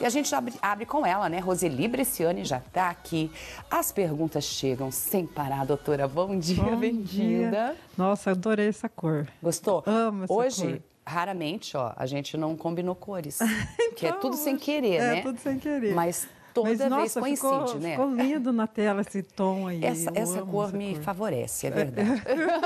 E a gente abre, abre com ela, né? Roseli Bresciani já está aqui. As perguntas chegam sem parar, doutora. Bom dia, bem-vinda. Nossa, adorei essa cor. Gostou? Amo essa Hoje, cor. raramente, ó, a gente não combinou cores. então, que é tudo então, sem querer, é, né? É tudo sem querer. Mas toda Mas, vez coincide, ficou, né? Ficou lindo na tela esse tom aí. Essa, essa cor essa me cor. favorece, é verdade.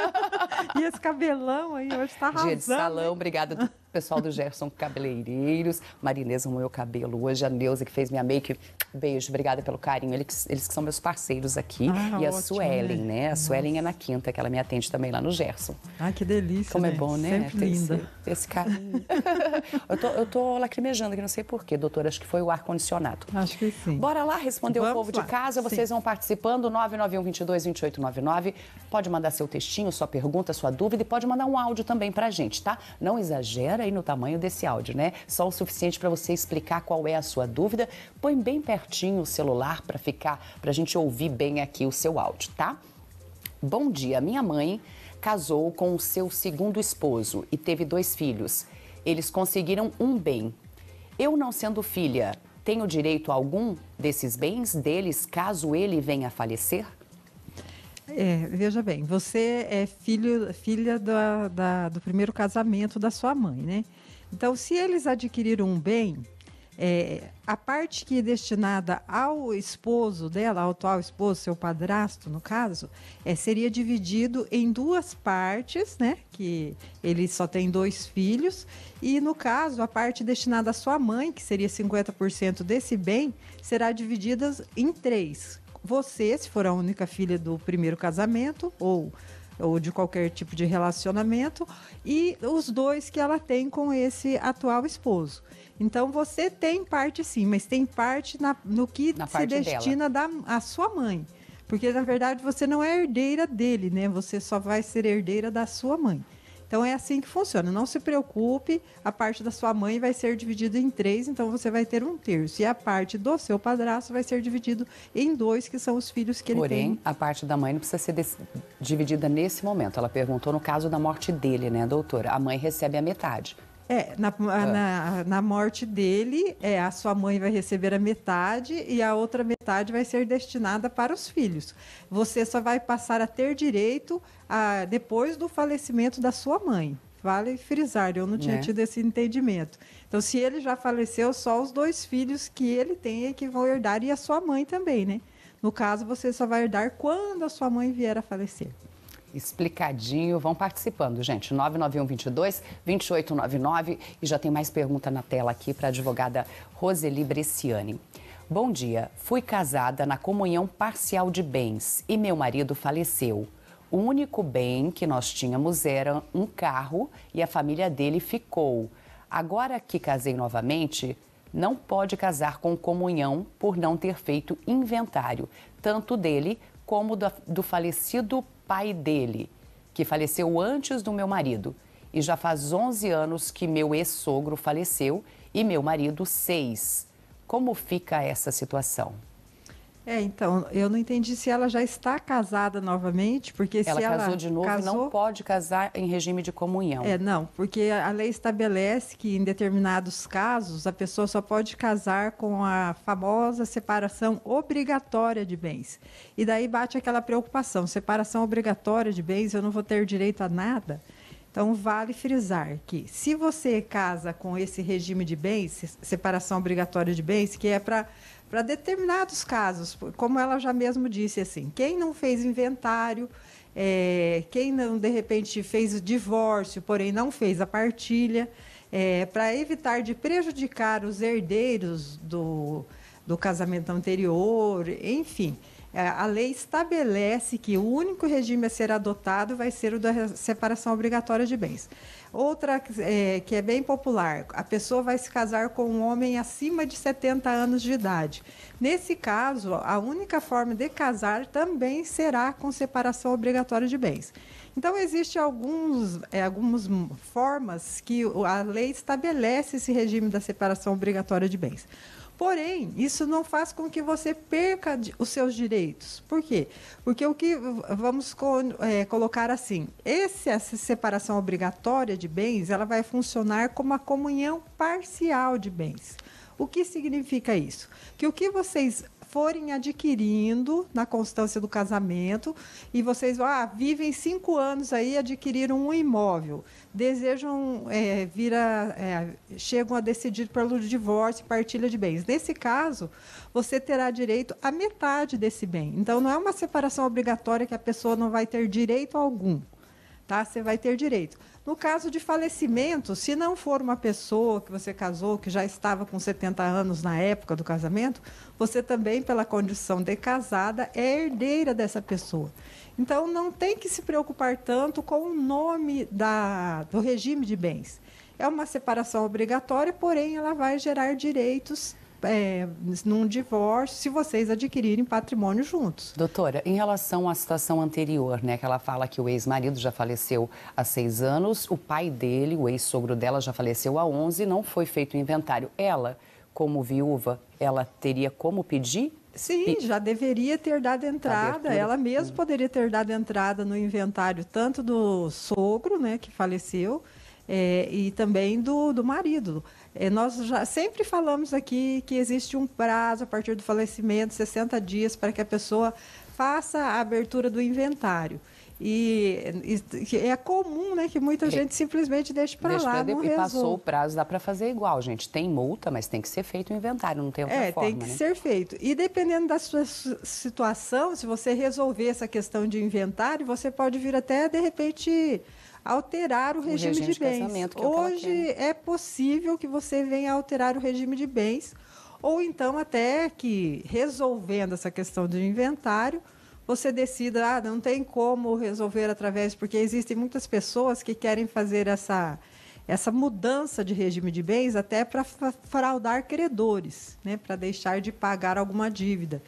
e esse cabelão aí hoje está arrasando. Dia de salão, obrigada pessoal do Gerson Cabeleireiros, Marinesa meu cabelo hoje, a Neuza que fez minha make. Beijo, obrigada pelo carinho. Eles, eles que são meus parceiros aqui. Ah, e a ótimo, Suelen, né? né? A Suelen é na quinta, que ela me atende também lá no Gerson. Ai, que delícia. Como é bom, né? Sempre linda. Esse, esse carinho. eu, tô, eu tô lacrimejando aqui, não sei porquê, doutora. Acho que foi o ar-condicionado. Acho que sim. Bora lá responder Vamos o povo lá. de casa. Sim. Vocês vão participando. 991 22 2899. Pode mandar seu textinho, sua pergunta, sua dúvida e pode mandar um áudio também pra gente, tá? Não exagera aí no tamanho desse áudio, né? Só o suficiente para você explicar qual é a sua dúvida. Põe bem pertinho o celular para ficar, para a gente ouvir bem aqui o seu áudio, tá? Bom dia, minha mãe casou com o seu segundo esposo e teve dois filhos. Eles conseguiram um bem. Eu, não sendo filha, tenho direito a algum desses bens deles caso ele venha a falecer? É, veja bem, você é filho, filha da, da, do primeiro casamento da sua mãe, né? Então, se eles adquiriram um bem, é, a parte que é destinada ao esposo dela, ao atual esposo, seu padrasto, no caso, é, seria dividido em duas partes, né? Que ele só tem dois filhos. E, no caso, a parte destinada à sua mãe, que seria 50% desse bem, será dividida em três você, se for a única filha do primeiro casamento, ou ou de qualquer tipo de relacionamento, e os dois que ela tem com esse atual esposo. Então você tem parte sim, mas tem parte na, no que na se destina da, a sua mãe. Porque na verdade você não é herdeira dele, né? Você só vai ser herdeira da sua mãe. Então é assim que funciona. Não se preocupe, a parte da sua mãe vai ser dividida em três, então você vai ter um terço. E a parte do seu padrasto vai ser dividido em dois, que são os filhos que ele tem. Porém, a parte da mãe não precisa ser dividida nesse momento. Ela perguntou no caso da morte dele, né, doutora? A mãe recebe a metade. É, na, é. Na, na morte dele, é, a sua mãe vai receber a metade e a outra metade vai ser destinada para os filhos. Você só vai passar a ter direito a, depois do falecimento da sua mãe. Vale frisar, eu não tinha é. tido esse entendimento. Então, se ele já faleceu, só os dois filhos que ele tem é que vão herdar e a sua mãe também, né? No caso, você só vai herdar quando a sua mãe vier a falecer explicadinho. Vão participando, gente. 991 22 2899 e já tem mais pergunta na tela aqui para a advogada Roseli Bresciani. Bom dia. Fui casada na comunhão parcial de bens e meu marido faleceu. O único bem que nós tínhamos era um carro e a família dele ficou. Agora que casei novamente, não pode casar com comunhão por não ter feito inventário, tanto dele como do, do falecido pai dele, que faleceu antes do meu marido. E já faz 11 anos que meu ex-sogro faleceu e meu marido, seis. Como fica essa situação? É, então, eu não entendi se ela já está casada novamente, porque ela se ela casou de novo, casou... não pode casar em regime de comunhão. É, não, porque a lei estabelece que em determinados casos a pessoa só pode casar com a famosa separação obrigatória de bens. E daí bate aquela preocupação, separação obrigatória de bens, eu não vou ter direito a nada. Então, vale frisar que se você casa com esse regime de bens, separação obrigatória de bens, que é para para determinados casos, como ela já mesmo disse assim, quem não fez inventário, é, quem não de repente fez o divórcio, porém não fez a partilha, é, para evitar de prejudicar os herdeiros do, do casamento anterior, enfim. É, a lei estabelece que o único regime a ser adotado vai ser o da separação obrigatória de bens. Outra é, que é bem popular, a pessoa vai se casar com um homem acima de 70 anos de idade. Nesse caso, a única forma de casar também será com separação obrigatória de bens. Então, existem alguns, é, algumas formas que a lei estabelece esse regime da separação obrigatória de bens. Porém, isso não faz com que você perca os seus direitos. Por quê? Porque o que vamos é, colocar assim, esse, essa separação obrigatória de bens, ela vai funcionar como a comunhão parcial de bens. O que significa isso? Que o que vocês forem adquirindo na constância do casamento e vocês ah, vivem cinco anos aí adquiriram um imóvel desejam é, vir a, é, chegam a decidir pelo divórcio e partilha de bens. Nesse caso, você terá direito à metade desse bem. Então, não é uma separação obrigatória que a pessoa não vai ter direito algum, tá? Você vai ter direito. No caso de falecimento, se não for uma pessoa que você casou, que já estava com 70 anos na época do casamento, você também, pela condição de casada, é herdeira dessa pessoa. Então, não tem que se preocupar tanto com o nome da, do regime de bens. É uma separação obrigatória, porém, ela vai gerar direitos é, num divórcio se vocês adquirirem patrimônio juntos. Doutora, em relação à situação anterior, né, que ela fala que o ex-marido já faleceu há seis anos, o pai dele, o ex-sogro dela, já faleceu há onze, não foi feito o inventário. Ela, como viúva, ela teria como pedir Sim, já deveria ter dado entrada, ela mesma hum. poderia ter dado entrada no inventário, tanto do sogro, né, que faleceu, é, e também do, do marido. É, nós já sempre falamos aqui que existe um prazo a partir do falecimento, 60 dias, para que a pessoa faça a abertura do inventário. E, e, é comum, né, que muita é. gente simplesmente deixe para lá, pra não resolve. Passou o prazo, dá para fazer igual, gente. Tem multa, mas tem que ser feito o inventário, não tem outra é, forma, É, tem que né? ser feito. E dependendo da sua situação, se você resolver essa questão de inventário, você pode vir até, de repente alterar o, o regime, de, de bens. Hoje é possível que você venha alterar o regime de bens, ou então até que resolvendo essa questão do inventário, você decida, ah, não tem como resolver através, porque existem muitas pessoas que querem fazer essa essa mudança de regime de bens até para fraudar credores, né, para deixar de pagar alguma dívida.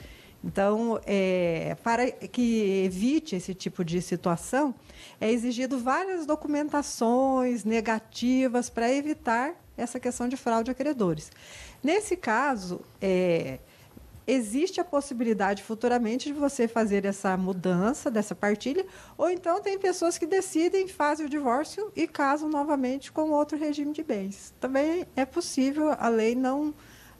Então, é, para que evite esse tipo de situação, é exigido várias documentações negativas para evitar essa questão de fraude a credores. Nesse caso, é, existe a possibilidade futuramente de você fazer essa mudança dessa partilha, ou então tem pessoas que decidem, fazem o divórcio e casam novamente com outro regime de bens. Também é possível, a lei não,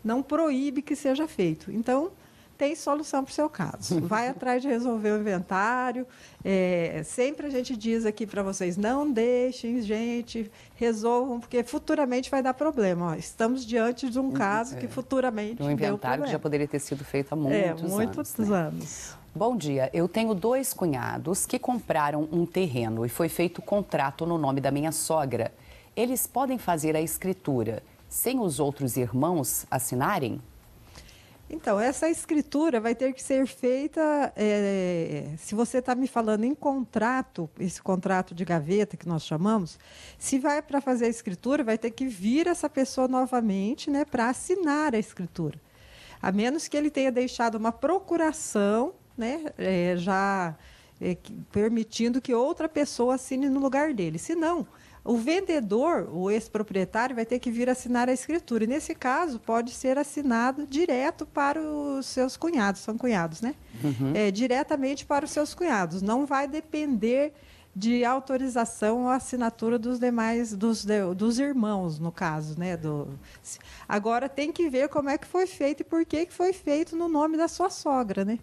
não proíbe que seja feito. Então, tem solução para o seu caso. Vai atrás de resolver o inventário. É, sempre a gente diz aqui para vocês: não deixem, gente, resolvam, porque futuramente vai dar problema. Ó, estamos diante de um uhum, caso é. que futuramente. Um inventário que já poderia ter sido feito há é, muitos, é, muitos anos. Né? anos. Bom dia, eu tenho dois cunhados que compraram um terreno e foi feito contrato no nome da minha sogra. Eles podem fazer a escritura sem os outros irmãos assinarem? Então, essa escritura vai ter que ser feita. É, se você está me falando em contrato, esse contrato de gaveta que nós chamamos, se vai para fazer a escritura, vai ter que vir essa pessoa novamente né, para assinar a escritura. A menos que ele tenha deixado uma procuração, né, é, já é, permitindo que outra pessoa assine no lugar dele. Se não, o vendedor, o ex-proprietário, vai ter que vir assinar a escritura. E nesse caso, pode ser assinado direto para os seus cunhados, são cunhados, né? Uhum. É, diretamente para os seus cunhados. Não vai depender de autorização ou assinatura dos demais, dos, dos irmãos, no caso, né? Do, agora tem que ver como é que foi feito e por que, que foi feito no nome da sua sogra, né?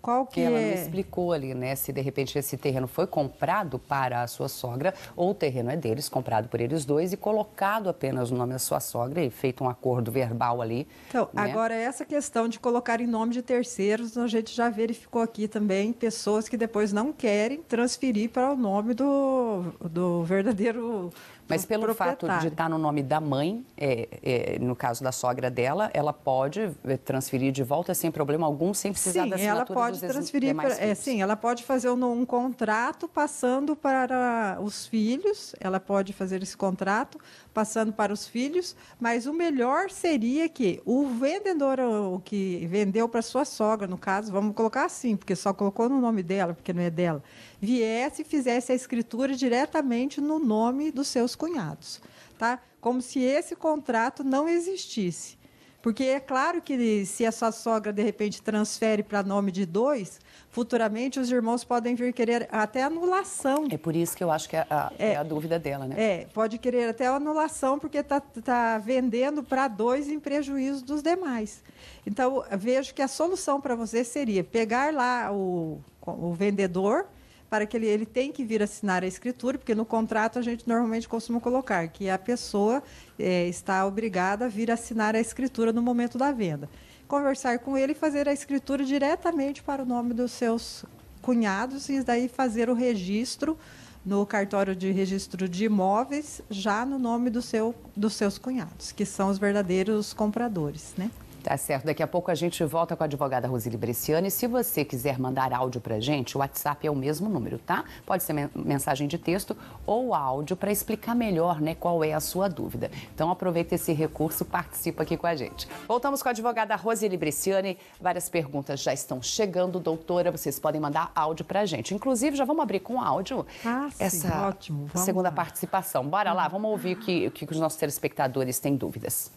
Qual que Ela não é? explicou ali, né, se de repente esse terreno foi comprado para a sua sogra ou o terreno é deles, comprado por eles dois e colocado apenas o nome da sua sogra e feito um acordo verbal ali. Então, né? agora é essa questão de colocar em nome de terceiros, a gente já verificou aqui também pessoas que depois não querem transferir para o nome do, do verdadeiro mas pelo fato de estar tá no nome da mãe, é, é, no caso da sogra dela, ela pode é, transferir de volta sem problema algum, sem precisar sim, da assinatura ela pode transferir é, é Sim, ela pode fazer um, um contrato passando para os filhos, ela pode fazer esse contrato passando para os filhos, mas o melhor seria que o vendedor o que vendeu para sua sogra, no caso, vamos colocar assim, porque só colocou no nome dela, porque não é dela viesse e fizesse a escritura diretamente no nome dos seus cunhados, tá? Como se esse contrato não existisse. Porque é claro que se a sua sogra de repente transfere para nome de dois, futuramente os irmãos podem vir querer até anulação. É por isso que eu acho que é a, é, é a dúvida dela, né? É, pode querer até anulação porque está tá vendendo para dois em prejuízo dos demais. Então vejo que a solução para você seria pegar lá o, o vendedor para que ele, ele tem que vir assinar a escritura, porque no contrato a gente normalmente costuma colocar que a pessoa é, está obrigada a vir assinar a escritura no momento da venda. Conversar com ele e fazer a escritura diretamente para o nome dos seus cunhados e daí fazer o registro no cartório de registro de imóveis já no nome do seu, dos seus cunhados, que são os verdadeiros compradores, né? Tá certo. Daqui a pouco a gente volta com a advogada Roseli Bresciani. Se você quiser mandar áudio pra gente, o WhatsApp é o mesmo número, tá? Pode ser mensagem de texto ou áudio para explicar melhor, né, qual é a sua dúvida. Então aproveita esse recurso, participa aqui com a gente. Voltamos com a advogada Roseli Bresciani. Várias perguntas já estão chegando, doutora. Vocês podem mandar áudio pra gente. Inclusive, já vamos abrir com áudio ah, essa sim, ótimo. Vamos segunda lá. participação. Bora lá, vamos ouvir o que, que os nossos telespectadores têm dúvidas.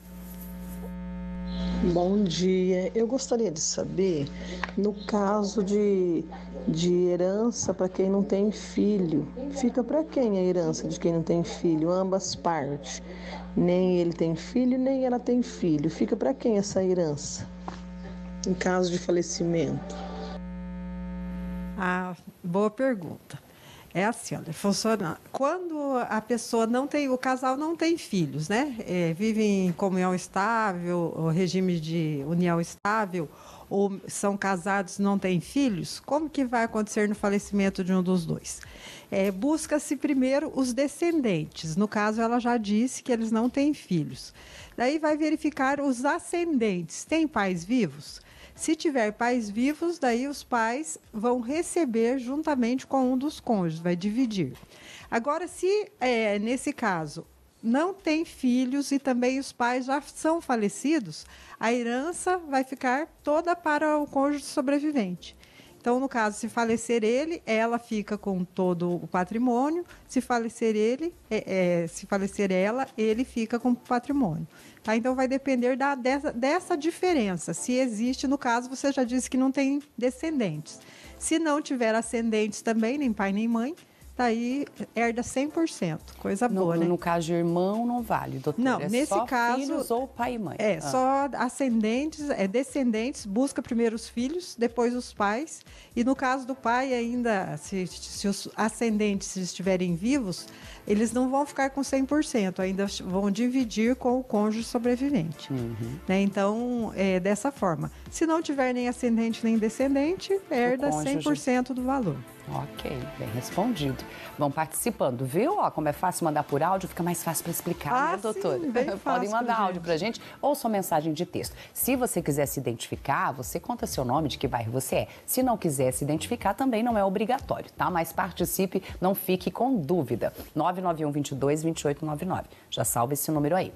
Bom dia. Eu gostaria de saber, no caso de, de herança para quem não tem filho, fica para quem a herança de quem não tem filho? Ambas partes. Nem ele tem filho, nem ela tem filho. Fica para quem essa herança? Em caso de falecimento. Ah, boa pergunta. É assim, olha, funciona. Quando a pessoa não tem, o casal não tem filhos, né? É, vive em comunhão estável, regime de união estável, ou são casados não têm filhos, como que vai acontecer no falecimento de um dos dois? É, Busca-se primeiro os descendentes. No caso, ela já disse que eles não têm filhos. Daí vai verificar os ascendentes. Tem pais vivos? Se tiver pais vivos, daí os pais vão receber juntamente com um dos cônjuges, vai dividir. Agora, se é, nesse caso não tem filhos e também os pais já são falecidos, a herança vai ficar toda para o cônjuge sobrevivente. Então, no caso, se falecer ele, ela fica com todo o patrimônio. Se falecer ele, é, é, se falecer ela, ele fica com o patrimônio. Tá? Então vai depender da, dessa, dessa diferença. Se existe, no caso, você já disse que não tem descendentes. Se não tiver ascendentes também, nem pai nem mãe, tá aí, herda 100%. Coisa no, boa, né? No caso de irmão, não vale, doutora. Não, é nesse caso. Filhos ou pai e mãe. É, ah. só ascendentes, é, descendentes, busca primeiro os filhos, depois os pais. E no caso do pai, ainda, se, se os ascendentes estiverem vivos, eles não vão ficar com 100%, ainda vão dividir com o cônjuge sobrevivente. Uhum. Né? Então, é dessa forma. Se não tiver nem ascendente nem descendente, herda 100% do valor. Ok, bem respondido. Vão participando, viu? Ó, como é fácil mandar por áudio, fica mais fácil para explicar, né, ah, né, doutora? Podem mandar áudio para gente ou só mensagem de texto. Se você quiser se identificar, você conta seu nome, de que bairro você é. Se não quiser se identificar, também não é obrigatório, tá? Mas participe, não fique com dúvida. 991 22 2899. Já salva esse número aí.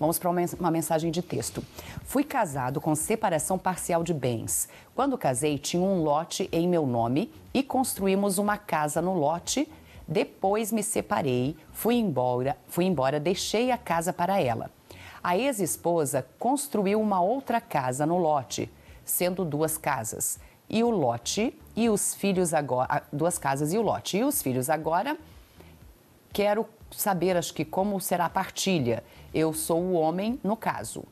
Vamos para uma mensagem de texto. Fui casado com separação parcial de bens. Quando casei, tinha um lote em meu nome e construímos uma casa no lote. Depois me separei, fui embora, fui embora, deixei a casa para ela. A ex-esposa construiu uma outra casa no lote, sendo duas casas. E o lote e os filhos agora, duas casas e o lote. E os filhos agora quero saber acho que como será a partilha eu sou o homem no caso.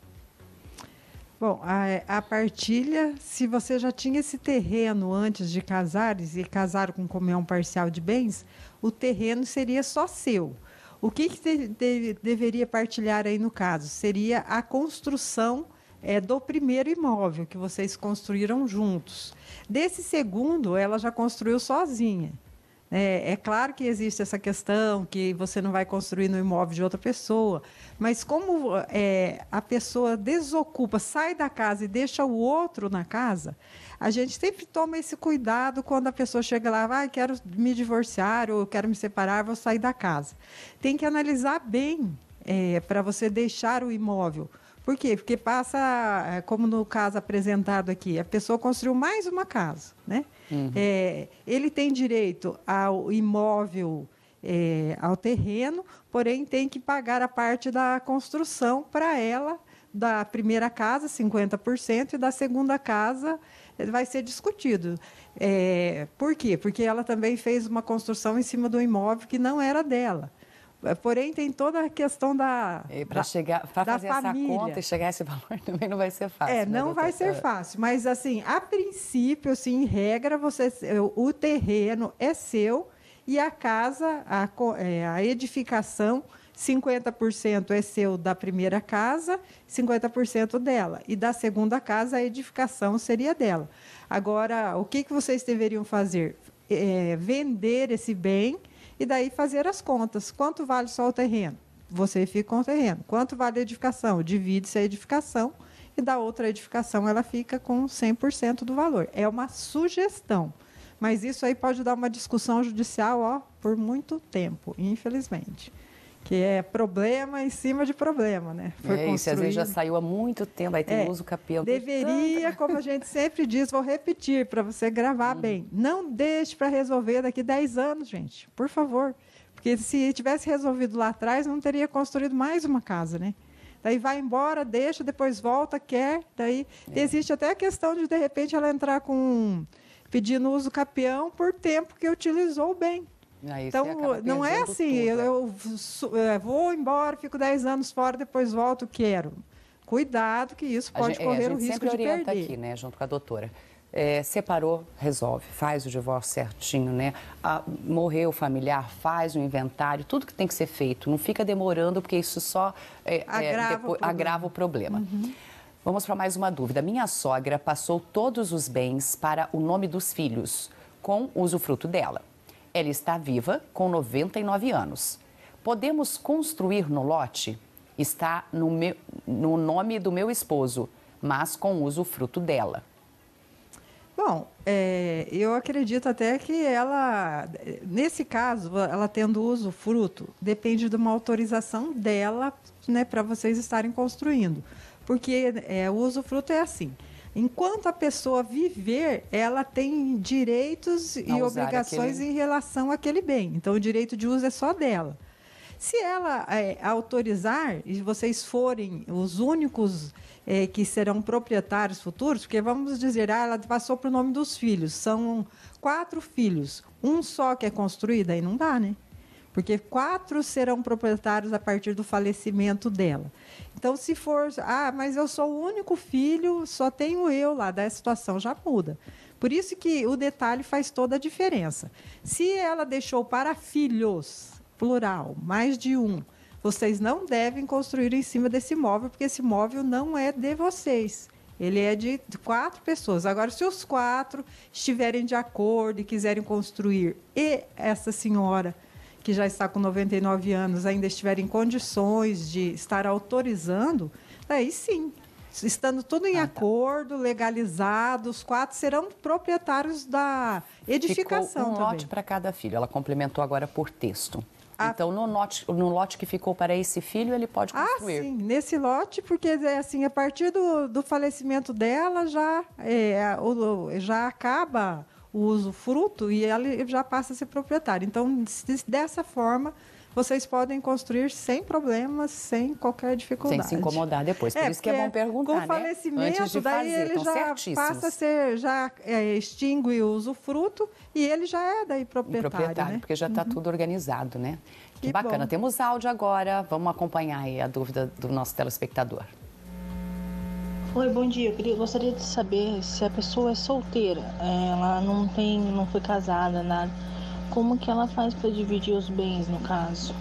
Bom, a, a, partilha, se você já tinha esse terreno antes de casar e casar com comunhão parcial de bens, o terreno seria só seu. O que, que de, de, deveria partilhar aí no caso? Seria a construção é, do primeiro imóvel que vocês construíram juntos. Desse segundo, ela já construiu sozinha. É, é, claro que existe essa questão que você não vai construir no imóvel de outra pessoa, mas como é, a pessoa desocupa, sai da casa e deixa o outro na casa, a gente sempre toma esse cuidado quando a pessoa chega lá, vai, ah, quero me divorciar ou quero me separar, vou sair da casa. Tem que analisar bem é, para você deixar o imóvel por quê? Porque passa, é, como no caso apresentado aqui, a pessoa construiu mais uma casa, né? Uhum. É, ele tem direito ao imóvel, é, ao terreno, porém tem que pagar a parte da construção para ela da primeira casa, 50%, e da segunda casa eh, vai ser discutido. É, por quê? Porque ela também fez uma construção em cima do imóvel que não era dela. É, porém, tem toda a questão da. É, Para chegar, fazer família. essa conta e chegar a esse valor também não vai ser fácil. É, né, não vai ser é. fácil. Mas assim, a princípio, assim, em regra, você, o terreno é seu e a casa, a, a edificação, 50% é seu da primeira casa, 50% dela. E da segunda casa, a edificação seria dela. Agora, o que, que vocês deveriam fazer? É, vender esse bem e daí fazer as contas. Quanto vale só o terreno? Você fica com o terreno. Quanto vale a edificação? Divide-se a edificação e da outra edificação ela fica com 100% do valor. É uma sugestão. Mas isso aí pode dar uma discussão judicial ó, por muito tempo, infelizmente que é problema em cima de problema, né? Foi é isso, às vezes já saiu há muito tempo, aí tem é, uso capelo. Deveria, como a gente sempre diz, vou repetir para você gravar hum. bem. Não deixe para resolver daqui 10 anos, gente, por favor. Porque se tivesse resolvido lá atrás, não teria construído mais uma casa, né? Daí vai embora, deixa, depois volta, quer, daí é. existe até a questão de de repente ela entrar com pedindo uso capião por tempo que utilizou bem. Aí então, não é assim, tudo, eu, é. é, vou embora, fico 10 anos fora, depois volto, quero. Cuidado que isso pode é, gente, correr é, o risco de perder. sempre orienta aqui, né, junto com a doutora. É, separou, resolve, faz o divórcio certinho, né? A, ah, morreu o familiar, faz o inventário, tudo que tem que ser feito. Não fica demorando, porque isso só é, agrava, depois, o agrava, o problema. Uhum. Vamos para mais uma dúvida. Minha sogra passou todos os bens para o nome dos filhos, com usufruto dela. Ela está viva, com 99 anos. Podemos construir no lote? Está no, meu, no nome do meu esposo, mas com uso fruto dela. Bom, é, eu acredito até que ela, nesse caso, ela tendo uso fruto, depende de uma autorização dela né, para vocês estarem construindo. Porque é, o uso fruto é assim: Enquanto a pessoa viver, ela tem direitos e obrigações aquele... em relação àquele bem. Então, o direito de uso é só dela. Se ela é, autorizar e vocês forem os únicos é, que serão proprietários futuros, porque vamos dizer, ah, ela passou para o nome dos filhos, são quatro filhos, um só que é construído, aí não dá, né? porque quatro serão proprietários a partir do falecimento dela. Então, se for, ah, mas eu sou o único filho, só tenho eu lá, da situação já muda. Por isso que o detalhe faz toda a diferença. Se ela deixou para filhos, plural, mais de um, vocês não devem construir em cima desse imóvel, porque esse imóvel não é de vocês. Ele é de quatro pessoas. Agora, se os quatro estiverem de acordo e quiserem construir, e essa senhora que já está com 99 anos, ainda estiver em condições de estar autorizando, aí sim, estando tudo em ah, tá. acordo, legalizado, os quatro serão proprietários da edificação. Ficou um lote para cada filho. Ela complementou agora por texto. Ah, então, no lote, no lote que ficou para esse filho, ele pode ah, construir. Ah, sim, nesse lote, porque é, assim, a partir do, do falecimento dela já, é, já acaba o usufruto e ele já passa a ser proprietário. Então, dessa forma, vocês podem construir sem problemas, sem qualquer dificuldade. Sem se incomodar depois. Por é, isso que é bom perguntar. Com o né? falecimento, né? daí fazer, ele já passa a ser, já é, extingue o usufruto e ele já é daí proprietário. proprietário, né? porque já está uhum. tudo organizado, né? Que, que bacana. Bom. Temos áudio agora. Vamos acompanhar aí a dúvida do nosso telespectador. Oi, bom dia. Eu gostaria de saber se a pessoa é solteira, ela não tem, não foi casada, nada. Como que ela faz para dividir os bens no caso?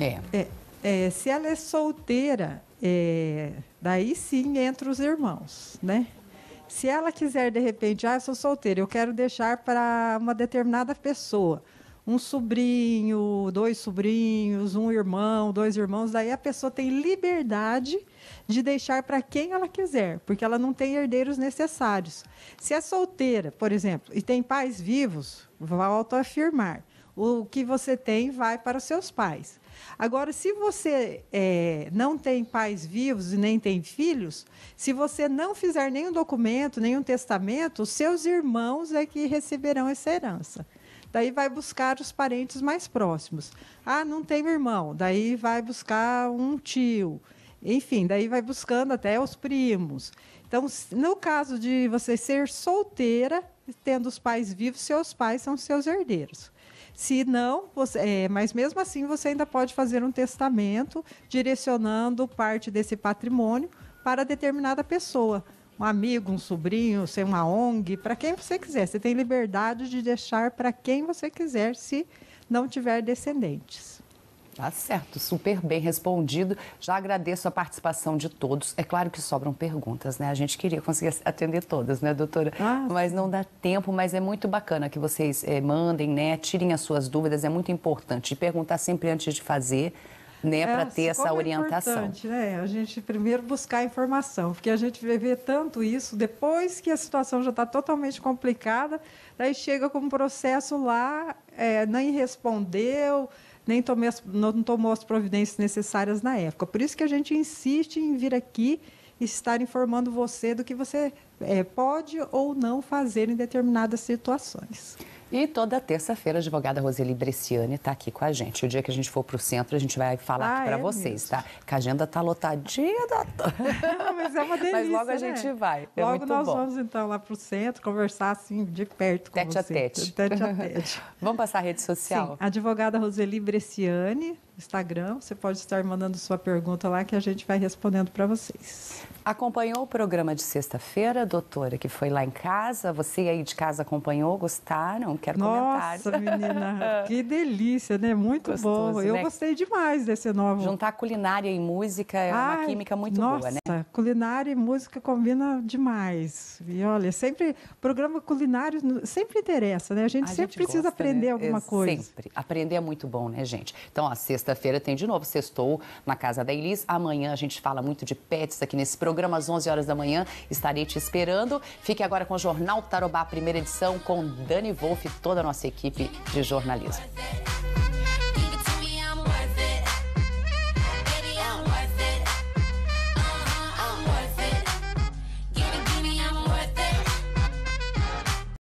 É. é, é se ela é solteira, é, daí sim entra os irmãos, né? Se ela quiser de repente, ah, eu sou solteira, eu quero deixar para uma determinada pessoa um sobrinho, dois sobrinhos, um irmão, dois irmãos, daí a pessoa tem liberdade de deixar para quem ela quiser, porque ela não tem herdeiros necessários. Se é solteira, por exemplo, e tem pais vivos, volto a afirmar, o que você tem vai para os seus pais. Agora, se você é, não tem pais vivos e nem tem filhos, se você não fizer nenhum documento, nenhum testamento, seus irmãos é que receberão essa herança. Daí vai buscar os parentes mais próximos. Ah, não tenho irmão. Daí vai buscar um tio. Enfim, daí vai buscando até os primos. Então, no caso de você ser solteira, tendo os pais vivos, seus pais são seus herdeiros. Se não, você, é, mas mesmo assim você ainda pode fazer um testamento direcionando parte desse patrimônio para determinada pessoa um amigo, um sobrinho, ser uma ONG, para quem você quiser. Você tem liberdade de deixar para quem você quiser se não tiver descendentes. Tá certo, super bem respondido. Já agradeço a participação de todos. É claro que sobram perguntas, né? A gente queria conseguir atender todas, né, doutora? Ah, mas não dá tempo, mas é muito bacana que vocês eh, mandem, né? Tirem as suas dúvidas, é muito importante. E perguntar sempre antes de fazer né, é, para ter essa é orientação. É importante, né? A gente primeiro buscar informação, porque a gente vê tanto isso depois que a situação já está totalmente complicada, daí chega com um processo lá, é, nem respondeu, nem tomei as, não tomou as providências necessárias na época. Por isso que a gente insiste em vir aqui e estar informando você do que você é, pode ou não fazer em determinadas situações. E toda terça-feira, a advogada Roseli Bresciani está aqui com a gente. O dia que a gente for para o centro, a gente vai falar ah, aqui para é vocês, tá? mesmo. tá? Que a agenda tá lotadinha da... Mas é uma delícia, Mas logo né? a gente vai. É logo nós bom. vamos, então, lá para o centro, conversar assim, de perto com tete você. A tete. tete a tete. vamos passar a rede social? Sim, advogada Roseli Bresciani Instagram. Você pode estar mandando sua pergunta lá que a gente vai respondendo para vocês. Acompanhou o programa de sexta-feira, doutora, que foi lá em casa? Você aí de casa acompanhou? Gostaram? Quero comentar? comentários. Nossa, menina, que delícia, né? Muito Gostoso, bom. Eu né? gostei demais desse novo. Juntar culinária e música é Ai, uma química muito nossa, boa, né? Nossa, culinária e música combina demais. E olha, sempre programa culinário sempre interessa, né? A gente a sempre gente precisa gosta, né? aprender né? alguma é, coisa. Sempre. Aprender é muito bom, né, gente? Então, a sexta sexta-feira tem de novo Sextou na Casa da Elis. Amanhã a gente fala muito de pets aqui nesse programa, às 11 horas da manhã. Estarei te esperando. Fique agora com o Jornal Tarobá, primeira edição, com Dani Wolf e toda a nossa equipe de jornalismo.